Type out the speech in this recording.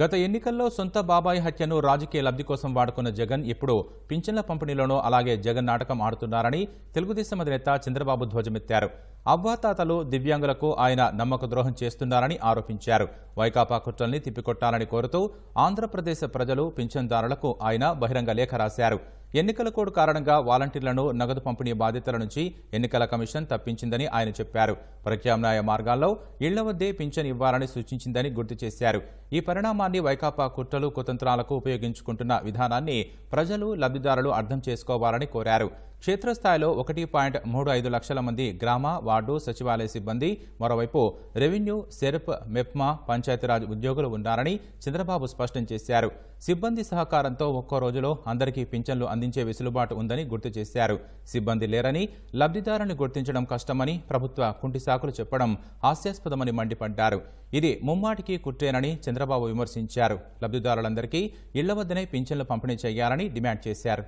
గత ఎన్నికల్లో సొంత బాబాయి హత్యను రాజకీయ లబ్ధి కోసం వాడుకున్న జగన్ ఇప్పుడు పింఛన్ల పంపిణీలోనూ అలాగే జగన్ నాటకం ఆడుతున్నారని తెలుగుదేశం అధినేత చంద్రబాబు ధ్వజమెత్తారు అవ్వాతాతలు దివ్యాంగులకు ఆయన నమ్మక ద్రోహం చేస్తున్నారని ఆరోపించారు వైకాపా కుట్రల్ని తిప్పికొట్టాలని కోరుతూ ఆంధ్రప్రదేశ్ ప్రజలు పింఛన్దారులకు ఆయన బహిరంగ లేఖ రాశారు ఎన్నికల కోడ్ కారణంగా వాలంటీర్లను నగదు పంపిణీ బాధ్యతల నుంచి ఎన్నికల కమిషన్ తప్పించిందని ఆయన చెప్పారు ప్రత్యామ్నాయ మార్గాల్లో ఇళ్ల వద్దే పింఛన్ ఇవ్వాలని సూచించిందని గుర్తు చేశారు ఈ పరిణామాన్ని వైకాపా కుట్రలు కుతంత్రాలకు ఉపయోగించుకుంటున్న విధానాన్ని ప్రజలు లబ్ధిదారులు అర్థం చేసుకోవాలని కోరారు క్షేత్రస్థాయిలో ఒకటి పాయింట్ మూడు ఐదు లక్షల మంది గ్రామ వార్డు సచివాలయ సిబ్బంది మరోవైపు రెవెన్యూ సెర్ప్ మెప్మా పంచాయతీరాజ్ ఉద్యోగులు ఉన్నారని చంద్రబాబు స్పష్టం చేశారు సిబ్బంది సహకారంతో ఒక్కో రోజులో అందరికీ పింఛన్లు అందించే వెసులుబాటు ఉందని గుర్తు చేశారు సిబ్బంది లేరని లబ్ధిదారుని గుర్తించడం కష్టమని ప్రభుత్వ కుంటిసా దాఖలు చెప్పడం హాస్యాస్పదమని మండిపడ్డారు ఇది ముమ్మాటికి కుట్రేనని చంద్రబాబు విమర్శించారు లబ్ధిదారులందరికీ ఇళ్ల వద్దనే పింఛన్లు పంపిణీ చేయాలని డిమాండ్ చేశారు